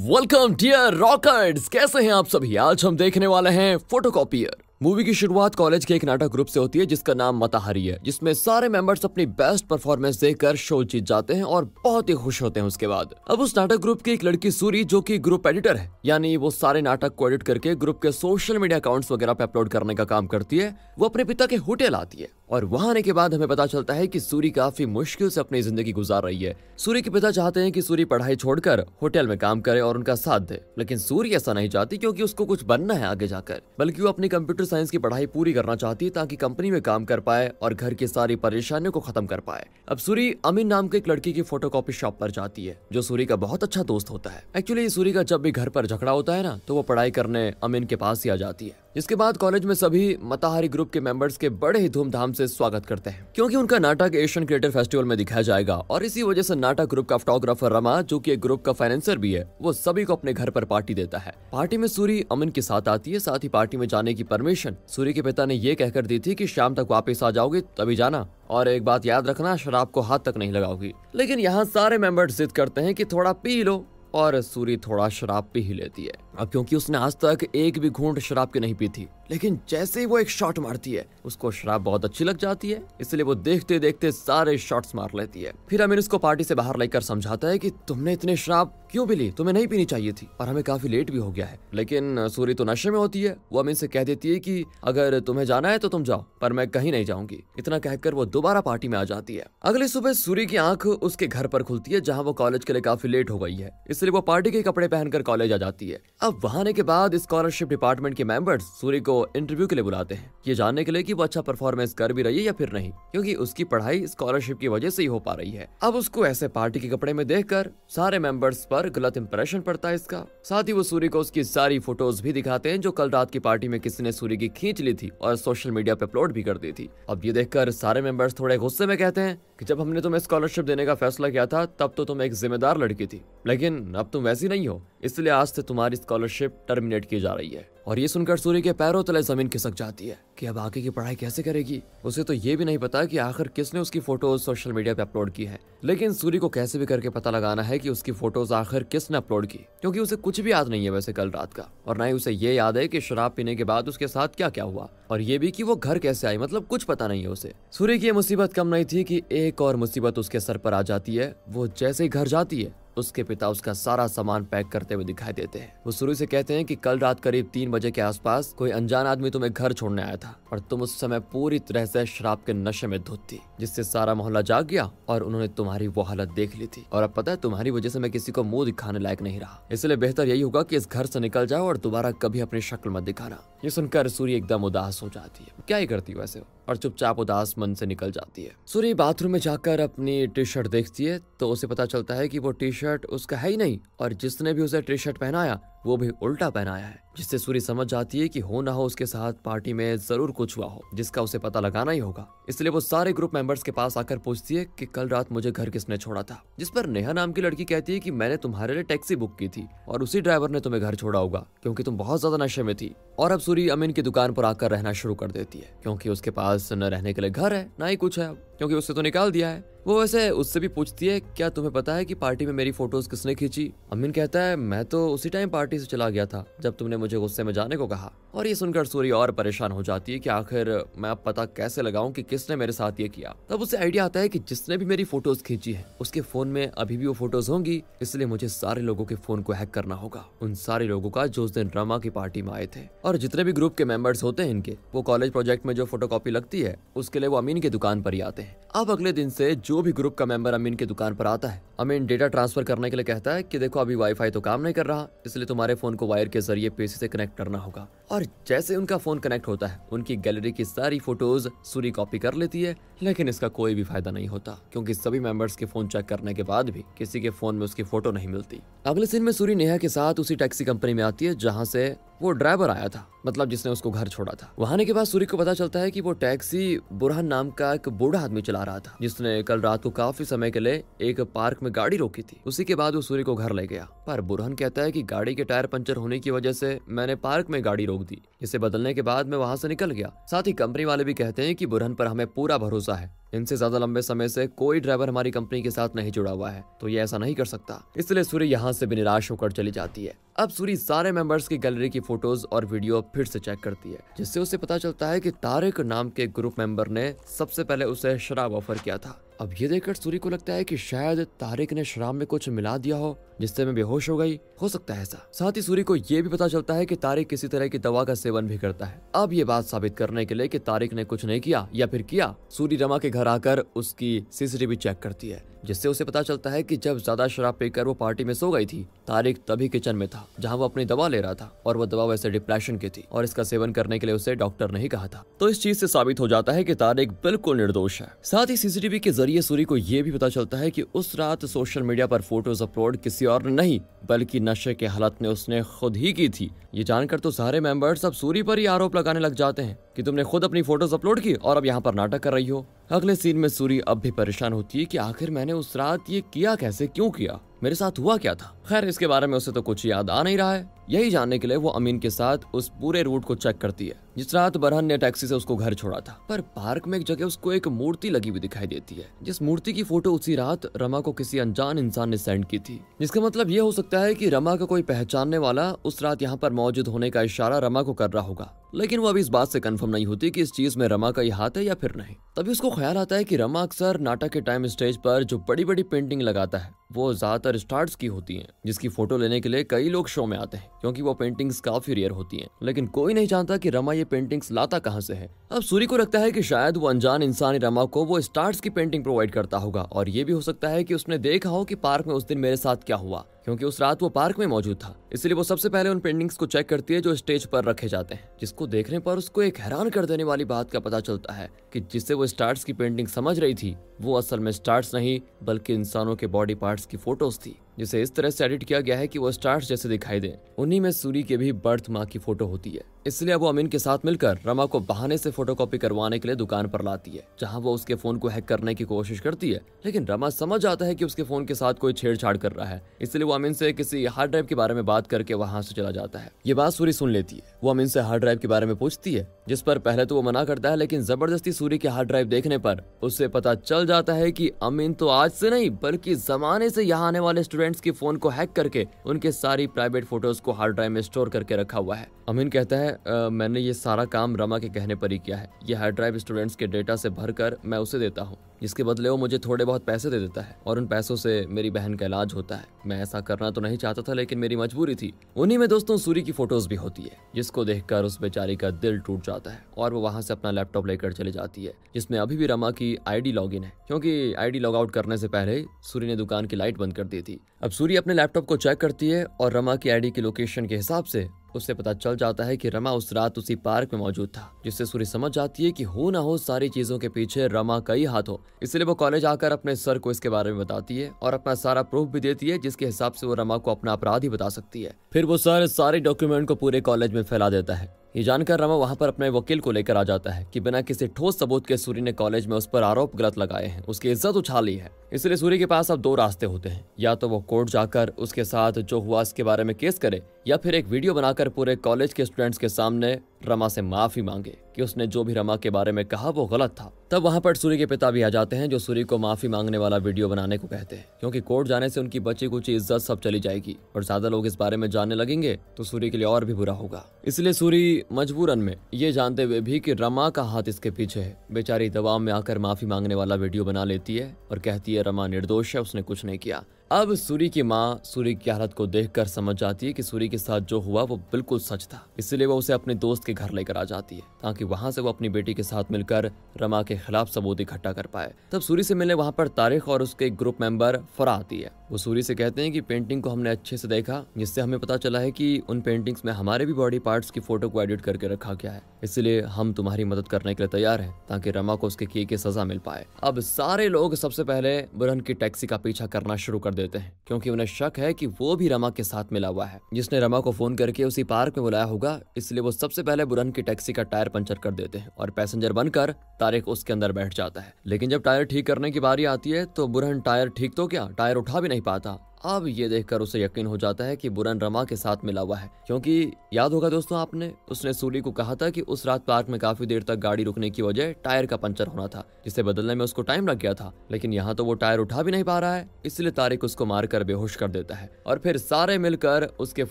welcome dear rockers कैसे हैं आप सभी आज हम देखने वाले हैं फोटोकॉपियर मूवी की शुरुआत कॉलेज के एक नाटक ग्रुप से होती है जिसका नाम मताहरी है जिसमें सारे मेंबर्स अपनी बेस्ट परफॉर्मेंस देकर शो जीत जाते हैं और बहुत ही खुश होते हैं उसके बाद अब उस नाटक ग्रुप की एक लड़की सूरी जो कि ग्रुप एडिटर है यानी वो सारे नाटक को एडिट करके ग्रुप के सोशल मीडिया अकाउंट्स वगैरह पे अपलोड करने का काम करती है वो अपने पिता के होटल आती है और वहां आने के बाद हमें पता चलता है कि सूरी काफी मुश्किल से अपनी जिंदगी गुजार रही है सूरी के पिता चाहते हैं कि सूरी पढ़ाई छोड़कर होटल में काम करे और उनका साथ दे लेकिन सूरी ऐसा नहीं चाहती क्योंकि उसको कुछ बनना है आगे जाकर बल्कि वो अपनी कंप्यूटर साइंस की पढ़ाई पूरी करना चाहती है ताकि कंपनी में काम कर पाए और घर की सारी परेशानियों को खत्म कर पाए अब सूरी अमीन नाम के एक लड़की की फोटो शॉप पर जाती है जो सूरी का बहुत अच्छा दोस्त होता है एक्चुअली सूरी का जब भी घर पर झगड़ा होता है ना तो वो पढ़ाई करने अमीन के पास ही आ जाती है जिसके बाद कॉलेज में सभी मताहारी ग्रुप के मेंबर्स के बड़े ही धूमधाम से से स्वागत करते हैं क्योंकि उनका नाटक एशियन क्रिएटर फेस्टिवल में दिखाया जाएगा और इसी वजह से नाटक ग्रुप का फोटोग्राफर रमा जो की एक ग्रुप का फाइनेंसर भी है वो सभी को अपने घर पर पार्टी देता है पार्टी में सूरी अमन के साथ आती है साथ ही पार्टी में जाने की परमिशन सूरी के पिता ने ये कहकर दी थी की शाम तक वापिस आ जाओगे तभी जाना और एक बात याद रखना शराब को हाथ तक नहीं लगाओगी लेकिन यहाँ सारे मेंबर्स जिद करते हैं कि थोड़ा पी लो और सूरी थोड़ा शराब पी ही लेती है अब क्योंकि उसने आज तक एक भी घूंट शराब की नहीं पी थी लेकिन जैसे ही वो एक शॉट मारती है उसको शराब बहुत अच्छी लग जाती है इसलिए वो देखते देखते सारे शॉट्स मार लेती है फिर अमीर उसको पार्टी से बाहर लेकर समझाता है कि तुमने इतने शराब क्यों भी ली तुम्हें नहीं पीनी चाहिए थी और हमें काफी लेट भी हो गया है लेकिन सूरी तो नशे में होती है वो अमीर से कह देती है की अगर तुम्हें जाना है तो तुम जाओ पर मैं कहीं नहीं जाऊंगी इतना कहकर वो दोबारा पार्टी में आ जाती है अगली सुबह सूरी की आंख उसके घर पर खुलती है जहाँ वो कॉलेज के लिए काफी लेट हो गई है इसलिए वो पार्टी के कपड़े पहनकर कॉलेज आ जाती है अब वहाँ आने के बाद स्कॉलरशिप डिपार्टमेंट के मेंबर्स सूर्य को इंटरव्यू के लिए बुलाते हैं ये जानने के लिए कि वो अच्छा परफॉर्मेंस कर भी रही है या फिर नहीं क्योंकि उसकी पढ़ाई स्कॉलरशिप की वजह से ही हो पा रही है अब उसको ऐसे पार्टी के कपड़े में देखकर सारे मेंबर्स पर गलत इम्प्रेशन पड़ता है इसका साथ ही वो सूर्य को उसकी सारी फोटोज भी दिखाते हैं जो कल रात की पार्टी में किसी ने सूर्य की खींच ली थी और सोशल मीडिया पे अपलोड भी कर दी थी अब ये देखकर सारे मेंबर्स थोड़े गुस्से में कहते हैं कि जब हमने तुम्हें स्कॉलरशिप देने का फैसला किया था तब तो तुम एक जिम्मेदार लड़की थी लेकिन अब तुम वैसी नहीं हो इसलिए आज से तुम्हारी स्कॉलरशिप टर्मिनेट की जा रही है और ये सुनकर सूर्य के पैरों तले जमीन खिसक जाती है कि अब आगे की पढ़ाई कैसे करेगी उसे तो ये भी नहीं पता कि आखिर किसने उसकी फोटोज सोशल मीडिया पे अपलोड की है लेकिन सूरी को कैसे भी करके पता लगाना है कि उसकी फोटोज आखिर किसने अपलोड की क्योंकि उसे कुछ भी याद नहीं है वैसे कल रात का और ना ही उसे ये याद है कि शराब पीने के बाद उसके साथ क्या क्या हुआ और ये भी कि वो घर कैसे आई मतलब कुछ पता नहीं है उसे सूर्य की ये मुसीबत कम नहीं थी कि एक और मुसीबत उसके सर पर आ जाती है वो जैसे ही घर जाती है उसके पिता उसका सारा सामान पैक करते हुए दिखाई देते हैं वो सुरु से कहते हैं कि कल रात करीब तीन बजे के आसपास कोई अनजान आदमी तुम्हें घर छोड़ने आया था और तुम उस समय पूरी तरह से शराब के नशे में धुत थी जिससे सारा मोहल्ला जाग गया और उन्होंने तुम्हारी वो हालत देख ली थी और अब पता है तुम्हारी वजह से मैं किसी को मुंह दिखाने लायक नहीं रहा इसलिए बेहतर यही होगा की इस घर से निकल जाओ और दोबारा कभी अपनी शक्ल मत दिखाना ये सुनकर सूर्य एकदम उदास हो जाती है क्या ही करती वैसे और चुपचाप उदास मन से निकल जाती है सूर्य बाथरूम में जाकर अपनी टी शर्ट देखती है तो उसे पता चलता है की वो टी शर्ट उसका है ही नहीं और जिसने भी उसे टी शर्ट पहनाया वो भी उल्टा पहनाया है जिससे सूरी समझ जाती है कि हो ना हो उसके साथ पार्टी में जरूर कुछ हुआ हो जिसका उसे पता लगाना ही होगा इसलिए वो सारे ग्रुप मेंबर्स के पास आकर पूछती है कि कल रात मुझे घर किसने छोड़ा था जिस पर नेहा नाम की लड़की कहती है कि मैंने तुम्हारे लिए टैक्सी बुक की थी और उसी ड्राइवर ने तुम्हें घर छोड़ा होगा क्योंकि तुम बहुत ज्यादा नशे में थी और अब सूरी अमीन की दुकान पर आकर रहना शुरू कर देती है क्योंकि उसके पास न रहने के लिए घर है ना ही कुछ है क्योंकि उससे तो निकाल दिया है वो वैसे उससे भी पूछती है क्या तुम्हें पता है कि पार्टी में मेरी फोटोज किसने खींची अमीन कहता है मैं तो उसी टाइम पार्टी पार्टी से चला गया था जब तुमने मुझे गुस्से में जाने को कहा और ये सुनकर सूरी और परेशान हो जाती है कि आखिर मैं अब पता कैसे लगाऊं कि किसने मेरे साथ ये किया तब उसे आइडिया आता है कि जिसने भी मेरी फोटोज खींची है उसके फोन में अभी भी वो फोटोज होंगी इसलिए मुझे सारे लोगों के फोन को हैक करना होगा उन सारे लोगों का जो उस दिन रमा की पार्टी में आए थे और जितने भी ग्रुप के मेंबर्स होते हैं इनके वो कॉलेज प्रोजेक्ट में जो फोटो लगती है उसके लिए वो अमीन की दुकान पर ही आते हैं अब अगले दिन से जो भी ग्रुप का मेंबर अमीन की दुकान पर आता है अमीन डेटा ट्रांसफर करने के लिए कहता है कि देखो अभी वाईफाई तो काम नहीं कर रहा इसलिए तुम हमारे फ़ोन को वायर के ज़रिए पीसी से कनेक्ट करना होगा और जैसे उनका फ़ोन कनेक्ट होता है उनकी गैलरी की सारी फ़ोटोज़ सूरी कॉपी कर लेती है लेकिन इसका कोई भी फायदा नहीं होता क्योंकि सभी मेंबर्स के फोन चेक करने के बाद भी किसी के फोन में उसकी फोटो नहीं मिलती अगले सीन में सूरी नेहा के साथ उसी टैक्सी कंपनी में आती है जहाँ से वो ड्राइवर आया था मतलब जिसने उसको घर छोड़ा था वहां आने के बाद सूरी को पता चलता है कि वो टैक्सी बुरहन नाम का एक बूढ़ा आदमी चला रहा था जिसने कल रात को काफी समय के लिए एक पार्क में गाड़ी रोकी थी उसी के बाद वो सूरी को घर ले गया पर बुरहन कहता है कि गाड़ी के टायर पंचर होने की वजह से मैंने पार्क में गाड़ी रोक दी इसे बदलने के बाद मैं वहां से निकल गया साथ ही कंपनी वाले भी कहते हैं की बुरहन पर हमें पूरा भरोसा हिस्सा है इनसे ज्यादा लंबे समय से कोई ड्राइवर हमारी कंपनी के साथ नहीं जुड़ा हुआ है तो ये ऐसा नहीं कर सकता इसलिए सूरी यहाँ से भी निराश होकर चली जाती है अब सूरी सारे मेंबर्स की गैलरी की फोटोज और वीडियो फिर से चेक करती है जिससे उसे पता चलता है कि तारिक नाम के ग्रुप मेंबर ने सबसे पहले उसे शराब ऑफर किया था अब ये देखकर सूरी को लगता है कि शायद तारिक ने शराब में कुछ मिला दिया हो जिससे मैं बेहोश हो गई हो सकता है ऐसा साथ ही सूरी को यह भी पता चलता है कि तारिक किसी तरह की दवा का सेवन भी करता है अब ये बात साबित करने के लिए कि तारिक ने कुछ नहीं किया या फिर किया सूरी रमा के घर आकर उसकी सीसीटीवी चेक करती है जिससे उसे पता चलता है कि जब ज्यादा शराब पीकर वो पार्टी में सो गई थी तारिक तभी किचन में था जहाँ वो अपनी दवा ले रहा था और वो दवा वैसे डिप्रेशन की थी और इसका सेवन करने के लिए उसे डॉक्टर ने ही कहा था तो इस चीज से साबित हो जाता है की तारिक बिल्कुल निर्दोष है साथ ही सीसीटीवी के जरिए सूरी को यह भी पता चलता है की उस रात सोशल मीडिया पर फोटोज अपलोड किसी और नहीं बल्कि नशे के हालत में उसने खुद ही की थी ये जानकर तो सारे मेंबर्स अब सूरी पर ही आरोप लगाने लग जाते हैं कि तुमने खुद अपनी फोटोज अपलोड की और अब यहाँ पर नाटक कर रही हो अगले सीन में सूरी अब भी परेशान होती है कि आखिर मैंने उस रात ये किया कैसे क्यों किया मेरे साथ हुआ क्या था खैर इसके बारे में उसे तो कुछ याद आ नहीं रहा है यही जानने के लिए वो अमीन के साथ उस पूरे रूट को चेक करती है जिस रात बरहन ने टैक्सी से उसको घर छोड़ा था पर पार्क में एक जगह उसको एक मूर्ति लगी हुई दिखाई देती है जिस मूर्ति की फोटो उसी रात रमा को किसी अनजान इंसान ने सेंड की थी जिसका मतलब ये हो सकता है की रमा का कोई पहचानने वाला उस रात यहाँ पर मौजूद होने का इशारा रमा को कर रहा होगा लेकिन वो अभी इस बात से कंफर्म नहीं होती कि इस चीज में रमा का ही हाथ है या फिर नहीं तभी उसको ख्याल आता है कि रमा अक्सर नाटक के टाइम स्टेज पर जो बड़ी बड़ी पेंटिंग लगाता है वो ज़्यादातर स्टार्स की होती हैं जिसकी फोटो लेने के लिए कई लोग शो में आते हैं क्योंकि वो पेंटिंग्स काफी रेयर होती हैं लेकिन कोई नहीं जानता कि रमा ये पेंटिंग्स लाता कहाँ से है अब सूरी को लगता है कि शायद वो अनजान इंसान रमा को वो स्टार्स की पेंटिंग प्रोवाइड करता होगा और ये भी हो सकता है कि उसने देखा हो कि पार्क में उस दिन मेरे साथ क्या हुआ क्योंकि उस रात वो पार्क में मौजूद था इसलिए वो सबसे पहले उन पेंटिंग्स को चेक करती है जो स्टेज पर रखे जाते हैं जिसको देखने पर उसको एक हैरान कर देने वाली बात का पता चलता है कि जिससे वो स्टार्स की पेंटिंग समझ रही थी वो असल में स्टार्स नहीं बल्कि इंसानों के बॉडी पार्ट्स की फोटोज थी जिसे इस तरह से एडिट किया गया है कि वो स्टार्स जैसे दिखाई दे उन्हीं में सूरी के भी बर्थ माँ की फोटो होती है इसलिए वो अमीन के साथ मिलकर रमा को बहाने से फोटोकॉपी करवाने के लिए दुकान पर लाती है जहाँ वो उसके फोन को हैक करने की कोशिश करती है लेकिन रमा समझ आता है की उसके फोन के साथ कोई छेड़छाड़ कर रहा है इसलिए वो अमीन से किसी हार्ड ड्राइव के बारे में बात करके वहाँ से चला जाता है ये बात सूरी सुन लेती है वो अमीन से हार्ड ड्राइव के बारे में पूछती है जिस पर पहले तो वो मना करता है लेकिन जबरदस्ती सूरी के हार्ड ड्राइव देखने पर उससे पता चल जाता है की अमीन तो आज से नहीं बल्कि जमाने से यहाँ आने वाले स्टूडेंट स्टूडेंट्स की फोन को हैक करके उनके सारी प्राइवेट फोटोज को हार्ड ड्राइव में स्टोर करके रखा हुआ है अमीन कहता है आ, मैंने ये सारा काम रमा के कहने पर ही किया है ये हार्ड ड्राइव स्टूडेंट्स के डेटा से भर कर मैं उसे देता हूँ जिसके बदले वो मुझे थोड़े बहुत पैसे दे देता है और उन पैसों से मेरी बहन का इलाज होता है मैं ऐसा करना तो नहीं चाहता था लेकिन मेरी मजबूरी थी उन्हीं में दोस्तों सूरी की फोटोज भी होती है जिसको देखकर उस बेचारी का दिल टूट जाता है और वो वहां से अपना लैपटॉप लेकर चली जाती है जिसमें अभी भी रमा की आईडी लॉगिन है क्योंकि आईडी लॉग आउट करने से पहले सूरी ने दुकान की लाइट बंद कर दी थी अब सूरी अपने लैपटॉप को चेक करती है और रमा की आईडी की लोकेशन के हिसाब से उसे पता चल जाता है कि रमा उस रात उसी पार्क में मौजूद था जिससे सूर्य समझ जाती है कि हो ना हो सारी चीजों के पीछे रमा का ही हाथ हो इसलिए वो कॉलेज आकर अपने सर को इसके बारे में बताती है और अपना सारा प्रूफ भी देती है जिसके हिसाब से वो रमा को अपना अपराध ही बता सकती है फिर वो सर सारे डॉक्यूमेंट को पूरे कॉलेज में फैला देता है ये जानकर रमा वहां पर अपने वकील को लेकर आ जाता है कि बिना किसी ठोस सबूत के सूरी ने कॉलेज में उस पर आरोप गलत लगाए हैं उसकी इज्जत उछाली है इसलिए सूर्य के पास अब दो रास्ते होते हैं या तो वो कोर्ट जाकर उसके साथ जो हुआ इसके बारे में केस करे या फिर एक वीडियो बनाकर पूरे कॉलेज के स्टूडेंट्स के सामने रमा से माफी मांगे कि उसने जो भी रमा के बारे में कहा वो गलत था तब वहां पर सूरी के पिता भी आ जाते हैं जो सूरी को माफी मांगने वाला वीडियो बनाने को कहते हैं क्योंकि कोर्ट जाने से उनकी बची कुछ इज्जत सब चली जाएगी और ज्यादा लोग इस बारे में जानने लगेंगे तो सूरी के लिए और भी बुरा होगा इसलिए सूरी मजबूरन में ये जानते हुए भी की रमा का हाथ इसके पीछे है बेचारी दबाव में आकर माफी मांगने वाला वीडियो बना लेती है और कहती है रमा निर्दोष है उसने कुछ नहीं किया अब सूरी की माँ सूरी की हालत को कर समझ जाती है कि सूरी के साथ जो हुआ वो बिल्कुल सच था इसलिए वो उसे अपने दोस्त के घर लेकर आ जाती है ताकि वहाँ से वो अपनी बेटी के साथ मिलकर रमा के खिलाफ सबूत इकट्ठा कर पाए तब सूरी से मिलने वहाँ पर तारीख और उसके ग्रुप मेंबर फरा आती है वो सूरी से कहते हैं कि पेंटिंग को हमने अच्छे से देखा जिससे हमें पता चला है कि उन पेंटिंग्स में हमारे भी बॉडी पार्ट्स की फोटो को एडिट करके रखा गया है इसलिए हम तुम्हारी मदद करने के लिए तैयार हैं ताकि रमा को उसके किए की सजा मिल पाए अब सारे लोग सबसे पहले बुरहन की टैक्सी का पीछा करना शुरू कर देते हैं क्योंकि उन्हें शक है की वो भी रमा के साथ मिला हुआ है जिसने रमा को फोन करके उसी पार्क में बुलाया होगा इसलिए वो सबसे पहले बुरहन की टैक्सी का टायर पंचर कर देते हैं और पैसेंजर बनकर तारिक उसके अंदर बैठ जाता है लेकिन जब टायर ठीक करने की बारी आती है तो बुरहन टायर ठीक तो क्या टायर उठा भी नहीं 八大 अब ये देखकर उसे यकीन हो जाता है कि बुरन रमा के साथ मिला हुआ है क्योंकि याद होगा दोस्तों आपने उसने सूरी को कहा था कि उस रात पार्क में काफी देर तक गाड़ी रुकने की वजह टायर का पंचर होना था जिसे बदलने में उसको टाइम लग गया था लेकिन यहाँ तो वो टायर उठा भी नहीं पा रहा है इसलिए तारिक उसको मारकर बेहोश कर देता है और फिर सारे मिलकर उसके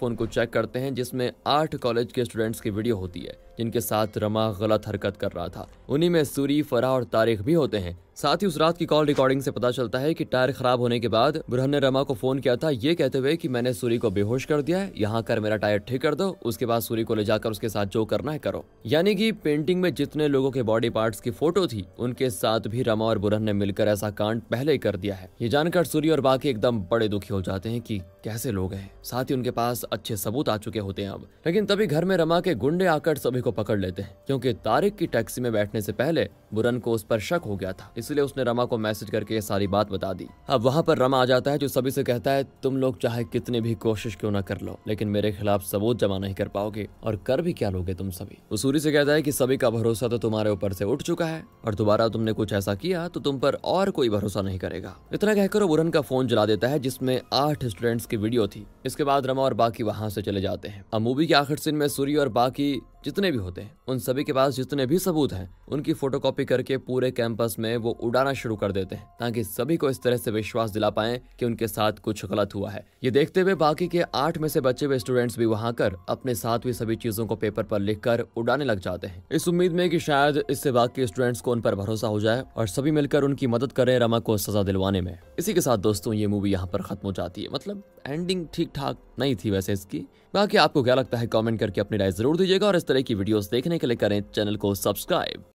फोन को चेक करते हैं जिसमे आठ कॉलेज के स्टूडेंट्स की वीडियो होती है जिनके साथ रमा गलत हरकत कर रहा था उन्हीं में सूरी फराह और तारिक भी होते हैं साथ ही उस रात की कॉल रिकॉर्डिंग से पता चलता है कि टायर खराब होने के बाद बुरहन ने रमा को फोन किया था ये कहते हुए कि मैंने सूरी को बेहोश कर दिया है यहाँ कर मेरा टायर ठीक कर दो उसके बाद सूरी को ले जाकर उसके साथ जो करना है करो यानी कि पेंटिंग में जितने लोगों के बॉडी पार्ट्स की फोटो थी उनके साथ भी रमा और बुरहन ने मिलकर ऐसा कांड पहले ही कर दिया है ये जानकर सूरी और बाकी एकदम बड़े दुखी हो जाते हैं की कैसे लोग हैं साथ ही उनके पास अच्छे सबूत आ चुके होते हैं अब लेकिन तभी घर में रमा के गुंडे आकर सभी को पकड़ लेते हैं क्योंकि तारिक की टैक्सी में बैठने से पहले बुरन को उस पर शक हो गया था इसलिए उसने रमा को मैसेज करके ये सारी बात बता दी अब वहाँ पर रमा आ जाता है जो सभी से कहता है पता है तुम लोग चाहे कितनी भी कोशिश क्यों ना कर लो लेकिन मेरे खिलाफ सबूत जमा नहीं कर पाओगे और कर भी क्या लोगे तुम सभी सूरी से कहता है कि सभी का भरोसा तो तुम्हारे ऊपर से उठ चुका है और दोबारा तुमने कुछ ऐसा किया तो तुम पर और कोई भरोसा नहीं करेगा इतना कहकर बुरन का फोन जला देता है जिसमे आठ स्टूडेंट्स की वीडियो थी इसके बाद रमा और बाकी वहां से चले जाते हैं अब मूवी के आखिर सीन में सूर्य और बाकी जितने भी होते हैं उन सभी के पास जितने भी सबूत हैं उनकी फोटोकॉपी करके पूरे कैंपस में वो उड़ाना शुरू कर देते हैं ताकि सभी को इस तरह से विश्वास दिला पाए कि उनके साथ कुछ कुछ गलत हुआ है ये देखते हुए बाकी के आठ में से बचे हुए स्टूडेंट्स भी वहाँ कर अपने साथ हुई सभी चीजों को पेपर पर लिख कर उड़ाने लग जाते हैं इस उम्मीद में की शायद इससे बाकी स्टूडेंट्स को उन पर भरोसा हो जाए और सभी मिलकर उनकी मदद करें रमा को सजा दिलवाने में इसी के साथ दोस्तों ये मूवी यहाँ पर खत्म हो जाती है मतलब एंडिंग ठीक ठाक नहीं थी वैसे इसकी बाकी आपको क्या लगता है कमेंट करके अपनी राय जरूर दीजिएगा और इस तरह की वीडियोस देखने के लिए करें चैनल को सब्सक्राइब